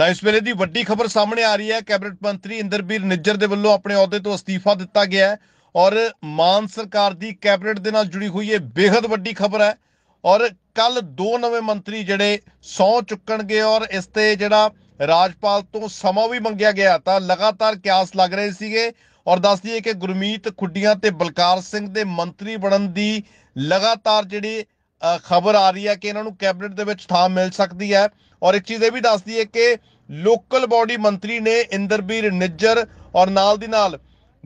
ਤਾਂ ਇਸ ਵੇਲੇ ਦੀ ਵੱਡੀ ਖਬਰ ਸਾਹਮਣੇ ਆ ਰਹੀ ਹੈ ਕੈਬਨਿਟ ਮੰਤਰੀ ਇੰਦਰਬੀਰ ਨਿੱਜਰ ਦੇ ਵੱਲੋਂ ਆਪਣੇ ਅਹੁਦੇ ਤੋਂ ਅਸਤੀਫਾ ਦਿੱਤਾ ਗਿਆ ਹੈ ਔਰ ਮਾਨ ਸਰਕਾਰ ਦੀ ਕੈਬਨਿਟ ਦੇ ਨਾਲ ਜੁੜੀ ਹੋਈ ਇਹ ਬੇहद ਵੱਡੀ ਖਬਰ ਹੈ ਔਰ ਕੱਲ ਦੋ ਨਵੇਂ ਮੰਤਰੀ ਜਿਹੜੇ ਸੌ ਚੁੱਕਣਗੇ ਔਰ ਇਸ ਤੇ ਜਿਹੜਾ ਰਾਜਪਾਲ ਤੋਂ ਸਮਾਂ ਵੀ ਮੰਗਿਆ ਗਿਆ ਤਾਂ ਲਗਾਤਾਰ ਕਿਆਸ ਲੱਗ ਰਹੇ ਸੀਗੇ ਔਰ ਦੱਸ ਦਈਏ ਕਿ ਗੁਰਮੀਤ ਖੁੱਡੀਆਂ ਤੇ ਬਲਕਾਰ ਸਿੰਘ ਦੇ ਮੰਤਰੀ ਬਣਨ ਦੀ ਲਗਾਤਾਰ ਜਿਹੜੀ ਖਬਰ ਆ ਰਹੀ ਹੈ ਕਿ ਇਹਨਾਂ ਨੂੰ ਕੈਬਨਿਟ ਦੇ ਵਿੱਚ ਥਾਂ ਮਿਲ ਸਕਦੀ ਹੈ ਔਰ ਇੱਕ ਚੀਜ਼ ਇਹ ਵੀ ਦੱਸਦੀ ਹੈ ਕਿ ਲੋਕਲ ਬਾਡੀ ਮੰਤਰੀ ਨੇ ਇੰਦਰਬੀਰ ਨਿੱਜਰ ਔਰ ਨਾਲ ਦੀ ਨਾਲ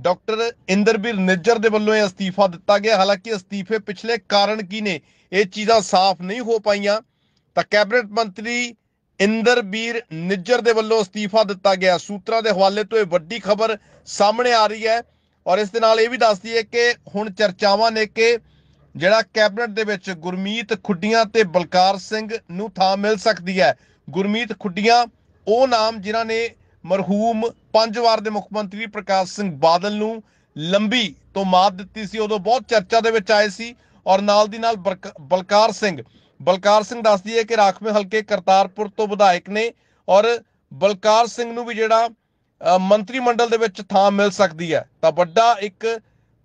ਡਾਕਟਰ ਇੰਦਰਬੀਰ ਨਿੱਜਰ ਦੇ ਵੱਲੋਂ ਇਹ ਅਸਤੀਫਾ ਦਿੱਤਾ ਗਿਆ ਹਾਲਾਂਕਿ ਅਸਤੀਫੇ ਪਿਛਲੇ ਕਾਰਨ ਕੀ ਨੇ ਇਹ ਚੀਜ਼ਾਂ ਸਾਫ਼ ਨਹੀਂ ਹੋ ਪਾਈਆਂ ਤਾਂ ਕੈਬਨਿਟ ਮੰਤਰੀ ਇੰਦਰਬੀਰ ਨਿੱਜਰ ਦੇ ਵੱਲੋਂ ਅਸਤੀਫਾ ਦਿੱਤਾ ਗਿਆ ਸੂਤਰਾਂ ਦੇ ਹਵਾਲੇ ਤੋਂ ਇਹ ਵੱਡੀ ਖਬਰ ਸਾਹਮਣੇ ਆ ਰਹੀ ਹੈ ਔਰ ਇਸ ਦੇ ਨਾਲ ਇਹ ਵੀ ਦੱਸਦੀ ਹੈ ਕਿ ਹੁਣ ਚਰਚਾਵਾਂ ਨੇ ਕਿ ਜਿਹੜਾ ਕੈਬਨਟ ਦੇ ਵਿੱਚ ਗੁਰਮੀਤ ਖੁੱਡੀਆਂ ਤੇ ਬਲਕਾਰ ਸਿੰਘ ਨੂੰ ਥਾਂ ਮਿਲ ਸਕਦੀ ਹੈ ਗੁਰਮੀਤ ਖੁੱਡੀਆਂ ਉਹ ਨਾਮ ਜਿਨ੍ਹਾਂ ਨੇ ਮਰਹੂਮ ਪੰਜ ਵਾਰ ਦੇ ਮੁੱਖ ਮੰਤਰੀ ਪ੍ਰਕਾਸ਼ ਸਿੰਘ ਬਾਦਲ ਨੂੰ ਲੰਬੀ ਤੋਂ ਮਾਤ ਦਿੱਤੀ ਸੀ ਉਦੋਂ ਬਹੁਤ ਚਰਚਾ ਦੇ ਵਿੱਚ ਆਏ ਸੀ ਔਰ ਨਾਲ ਦੀ ਨਾਲ ਬਲਕਾਰ ਸਿੰਘ ਬਲਕਾਰ ਸਿੰਘ ਦੱਸਦੀ ਹੈ ਕਿ ਰਾਖਵੇਂ ਹਲਕੇ ਕਰਤਾਰਪੁਰ ਤੋਂ ਵਿਧਾਇਕ ਨੇ ਔਰ ਬਲਕਾਰ ਸਿੰਘ ਨੂੰ ਵੀ ਜਿਹੜਾ ਮੰਤਰੀ ਮੰਡਲ ਦੇ ਵਿੱਚ ਥਾਂ ਮਿਲ ਸਕਦੀ ਹੈ ਤਾਂ ਵੱਡਾ ਇੱਕ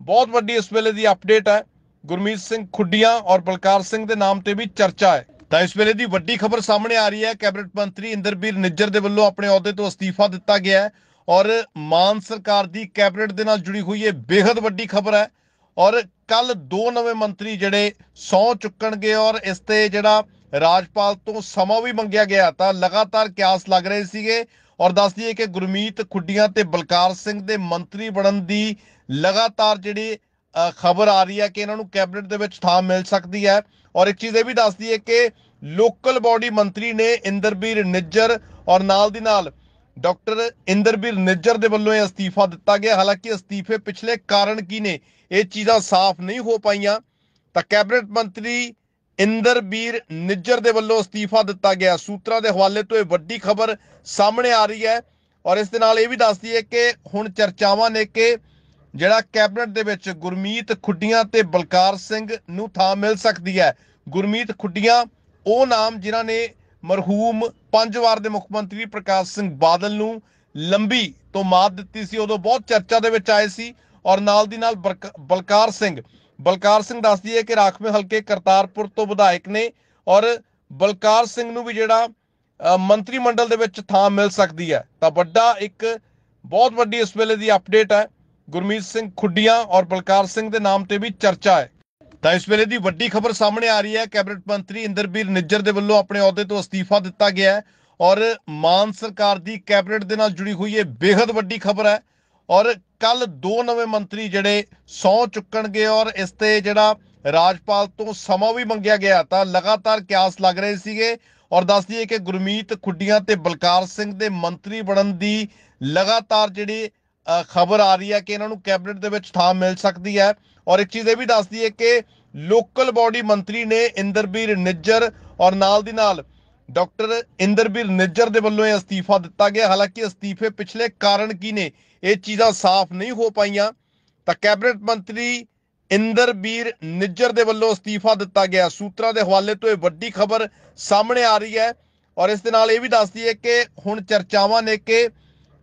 ਬਹੁਤ ਵੱਡੀ ਇਸ ਵੇਲੇ ਦੀ ਅਪਡੇਟ ਹੈ ਗੁਰਮੀਤ ਸਿੰਘ ਖੁੱਡੀਆਂ ਔਰ ਬਲਕਾਰ ਸਿੰਘ ਦੇ ਨਾਮ ਤੇ ਵੀ ਚਰਚਾ ਹੈ ਤਾਂ ਇਸ ਵੇਲੇ ਦੀ ਵੱਡੀ ਖਬਰ ਸਾਹਮਣੇ ਆ ਰਹੀ ਹੈ ਕੈਬਨਿਟ ਮੰਤਰੀ ਇੰਦਰਬੀਰ ਨਿੱਜਰ ਦੇ ਵੱਲੋਂ ਆਪਣੇ ਅਹੁਦੇ ਤੋਂ ਅਸਤੀਫਾ ਦਿੱਤਾ ਗਿਆ ਹੈ ਔਰ ਮਾਨ ਸਰਕਾਰ ਦੀ ਕੈਬਨਿਟ ਦੇ ਨਾਲ ਜੁੜੀ ਹੋਈ ਇਹ ਬੇहद ਵੱਡੀ ਖਬਰ ਹੈ ਔਰ ਕੱਲ ਦੋ ਨਵੇਂ ਮੰਤਰੀ ਜਿਹੜੇ ਸੌ ਚੁੱਕਣਗੇ ਔਰ ਇਸ ਤੇ ਜਿਹੜਾ ਰਾਜਪਾਲ ਤੋਂ ਸਮਾਂ ਵੀ ਮੰਗਿਆ ਗਿਆ ਤਾਂ ਲਗਾਤਾਰ ਕਿਆਸ ਲੱਗ ਰਹੇ ਸੀਗੇ ਔਰ ਦੱਸ ਦਈਏ ਕਿ ਗੁਰਮੀਤ ਖੁੱਡੀਆਂ ਤੇ ਬਲਕਾਰ ਸਿੰਘ ਦੇ ਮੰਤਰੀ ਬਣਨ ਦੀ ਲਗਾਤਾਰ ਜਿਹੜੀ ਖਬਰ ਆ ਰਹੀ ਹੈ ਕਿ ਇਹਨਾਂ ਨੂੰ ਕੈਬਨਿਟ ਦੇ ਵਿੱਚ ਥਾਂ ਮਿਲ ਸਕਦੀ ਹੈ ਔਰ ਇੱਕ ਚੀਜ਼ ਇਹ ਵੀ ਦੱਸਦੀ ਹੈ ਕਿ ਲੋਕਲ ਬਾਡੀ ਮੰਤਰੀ ਨੇ ਇੰਦਰਬੀਰ ਨਿੱਜਰ ਔਰ ਨਾਲ ਦੀ ਨਾਲ ਡਾਕਟਰ ਇੰਦਰਬੀਰ ਨਿੱਜਰ ਦੇ ਵੱਲੋਂ ਇਹ ਅਸਤੀਫਾ ਦਿੱਤਾ ਗਿਆ ਹਾਲਾਂਕਿ ਅਸਤੀਫੇ ਪਿਛਲੇ ਕਾਰਨ ਕੀ ਨੇ ਇਹ ਚੀਜ਼ਾਂ ਸਾਫ਼ ਨਹੀਂ ਹੋ ਪਾਈਆਂ ਤਾਂ ਕੈਬਨਿਟ ਮੰਤਰੀ ਇੰਦਰਬੀਰ ਨਿੱਜਰ ਦੇ ਵੱਲੋਂ ਅਸਤੀਫਾ ਦਿੱਤਾ ਗਿਆ ਸੂਤਰਾਂ ਦੇ ਹਵਾਲੇ ਤੋਂ ਇਹ ਵੱਡੀ ਖਬਰ ਸਾਹਮਣੇ ਆ ਰਹੀ ਹੈ ਔਰ ਇਸ ਦੇ ਨਾਲ ਇਹ ਵੀ ਦੱਸਦੀ ਹੈ ਕਿ ਹੁਣ ਚਰਚਾਵਾਂ ਨੇ ਕਿ ਜਿਹੜਾ ਕੈਬਨਟ ਦੇ ਵਿੱਚ ਗੁਰਮੀਤ ਖੁੱਡੀਆਂ ਤੇ ਬਲਕਾਰ ਸਿੰਘ ਨੂੰ ਥਾਂ ਮਿਲ ਸਕਦੀ ਹੈ ਗੁਰਮੀਤ ਖੁੱਡੀਆਂ ਉਹ ਨਾਮ ਜਿਨ੍ਹਾਂ ਨੇ ਮਰਹੂਮ ਪੰਜ ਵਾਰ ਦੇ ਮੁੱਖ ਮੰਤਰੀ ਪ੍ਰਕਾਸ਼ ਸਿੰਘ ਬਾਦਲ ਨੂੰ ਲੰਬੀ ਤੋਂ ਮਾਤ ਦਿੱਤੀ ਸੀ ਉਦੋਂ ਬਹੁਤ ਚਰਚਾ ਦੇ ਵਿੱਚ ਆਏ ਸੀ ਔਰ ਨਾਲ ਦੀ ਨਾਲ ਬਲਕਾਰ ਸਿੰਘ ਬਲਕਾਰ ਸਿੰਘ ਦੱਸਦੀ ਹੈ ਕਿ ਰਾਖਵੇਂ ਹਲਕੇ ਕਰਤਾਰਪੁਰ ਤੋਂ ਵਿਧਾਇਕ ਨੇ ਔਰ ਬਲਕਾਰ ਸਿੰਘ ਨੂੰ ਵੀ ਜਿਹੜਾ ਮੰਤਰੀ ਮੰਡਲ ਦੇ ਵਿੱਚ ਥਾਂ ਮਿਲ ਸਕਦੀ ਹੈ ਤਾਂ ਵੱਡਾ ਇੱਕ ਬਹੁਤ ਵੱਡੀ ਇਸ ਵੇਲੇ ਦੀ ਅਪਡੇਟ ਹੈ ਗੁਰਮੀਤ ਸਿੰਘ ਖੁੱਡੀਆਂ ਔਰ ਬਲਕਾਰ ਸਿੰਘ ਦੇ ਨਾਮ ਤੇ ਵੀ ਚਰਚਾ ਹੈ ਤਾਂ ਇਸ ਵੇਲੇ ਦੀ ਵੱਡੀ ਖਬਰ ਸਾਹਮਣੇ ਆ ਰਹੀ ਹੈ ਕੈਬਨਿਟ ਮੰਤਰੀ ਇੰਦਰਬੀਰ ਨਿੱਜਰ ਦੇ ਵੱਲੋਂ ਆਪਣੇ ਅਹੁਦੇ ਤੋਂ ਅਸਤੀਫਾ ਦਿੱਤਾ ਗਿਆ ਹੈ ਔਰ ਮਾਨ ਸਰਕਾਰ ਦੀ ਕੈਬਨਿਟ ਦੇ ਨਾਲ ਜੁੜੀ ਹੋਈ ਇਹ ਬੇहद ਵੱਡੀ ਖਬਰ ਹੈ ਔਰ ਕੱਲ ਦੋ ਨਵੇਂ ਮੰਤਰੀ ਜਿਹੜੇ ਸੌ ਚੁੱਕਣਗੇ ਔਰ ਇਸ ਤੇ ਜਿਹੜਾ ਰਾਜਪਾਲ ਤੋਂ ਸਮਾਂ ਵੀ ਮੰਗਿਆ ਗਿਆ ਤਾਂ ਲਗਾਤਾਰ ਕਿਆਸ ਲੱਗ ਰਹੇ ਸੀਗੇ ਔਰ ਦੱਸ ਦਈਏ ਕਿ ਗੁਰਮੀਤ ਖੁੱਡੀਆਂ ਤੇ ਬਲਕਾਰ ਸਿੰਘ ਦੇ ਮੰਤਰੀ ਬਣਨ ਦੀ ਲਗਾਤਾਰ ਜਿਹੜੀ ਖਬਰ ਆ ਰਹੀ ਹੈ ਕਿ ਇਹਨਾਂ ਨੂੰ ਕੈਬਨਿਟ ਦੇ ਵਿੱਚ ਥਾਂ ਮਿਲ ਸਕਦੀ ਹੈ ਔਰ ਇੱਕ ਚੀਜ਼ ਇਹ ਵੀ ਦੱਸਦੀ ਹੈ ਕਿ ਲੋਕਲ ਬਾਡੀ ਮੰਤਰੀ ਨੇ ਇੰਦਰਬੀਰ ਨਿੱਜਰ ਔਰ ਨਾਲ ਦੀ ਨਾਲ ਡਾਕਟਰ ਇੰਦਰਬੀਰ ਨਿੱਜਰ ਦੇ ਵੱਲੋਂ ਇਹ ਅਸਤੀਫਾ ਦਿੱਤਾ ਗਿਆ ਹਾਲਾਂਕਿ ਅਸਤੀਫੇ ਪਿਛਲੇ ਕਾਰਨ ਕੀ ਨੇ ਇਹ ਚੀਜ਼ਾਂ ਸਾਫ਼ ਨਹੀਂ ਹੋ ਪਾਈਆਂ ਤਾਂ ਕੈਬਨਿਟ ਮੰਤਰੀ ਇੰਦਰਬੀਰ ਨਿੱਜਰ ਦੇ ਵੱਲੋਂ ਅਸਤੀਫਾ ਦਿੱਤਾ ਗਿਆ ਸੂਤਰਾਂ ਦੇ ਹਵਾਲੇ ਤੋਂ ਇਹ ਵੱਡੀ ਖਬਰ ਸਾਹਮਣੇ ਆ ਰਹੀ ਹੈ ਔਰ ਇਸ ਦੇ ਨਾਲ ਇਹ ਵੀ ਦੱਸਦੀ ਹੈ ਕਿ ਹੁਣ ਚਰਚਾਵਾਂ ਨੇ ਕਿ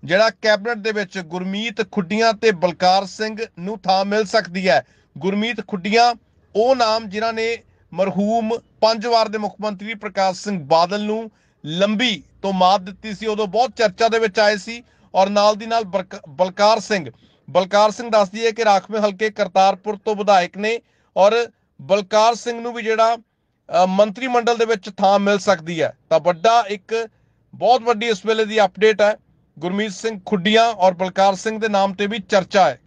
ਜਿਹੜਾ ਕੈਬਨਿਟ ਦੇ ਵਿੱਚ ਗੁਰਮੀਤ ਖੁੱਡੀਆਂ ਤੇ ਬਲਕਾਰ ਸਿੰਘ ਨੂੰ ਥਾਂ ਮਿਲ ਸਕਦੀ ਹੈ ਗੁਰਮੀਤ ਖੁੱਡੀਆਂ ਉਹ ਨਾਮ ਜਿਨ੍ਹਾਂ ਨੇ ਮਰਹੂਮ ਪੰਜ ਵਾਰ ਦੇ ਮੁੱਖ ਮੰਤਰੀ ਪ੍ਰਕਾਸ਼ ਸਿੰਘ ਬਾਦਲ ਨੂੰ ਲੰਬੀ ਤੋਂ ਮਾਤ ਦਿੱਤੀ ਸੀ ਉਦੋਂ ਬਹੁਤ ਚਰਚਾ ਦੇ ਵਿੱਚ ਆਏ ਸੀ ਔਰ ਨਾਲ ਦੀ ਨਾਲ ਬਲਕਾਰ ਸਿੰਘ ਬਲਕਾਰ ਸਿੰਘ ਦੱਸਦੀ ਹੈ ਕਿ ਰਾਖਵੇਂ ਹਲਕੇ ਕਰਤਾਰਪੁਰ ਤੋਂ ਵਿਧਾਇਕ ਨੇ ਔਰ ਬਲਕਾਰ ਸਿੰਘ ਨੂੰ ਵੀ ਜਿਹੜਾ ਮੰਤਰੀ ਮੰਡਲ ਦੇ ਵਿੱਚ ਥਾਂ ਮਿਲ ਸਕਦੀ ਹੈ ਤਾਂ ਵੱਡਾ ਇੱਕ ਬਹੁਤ ਵੱਡੀ ਇਸ ਵੇਲੇ ਦੀ ਅਪਡੇਟ ਹੈ ਗੁਰਮੀਤ ਸਿੰਘ ਖੁੱਡੀਆਂ ਔਰ ਬਲਕਾਰ ਸਿੰਘ ਦੇ ਨਾਮ ਤੇ ਵੀ ਚਰਚਾ ਹੈ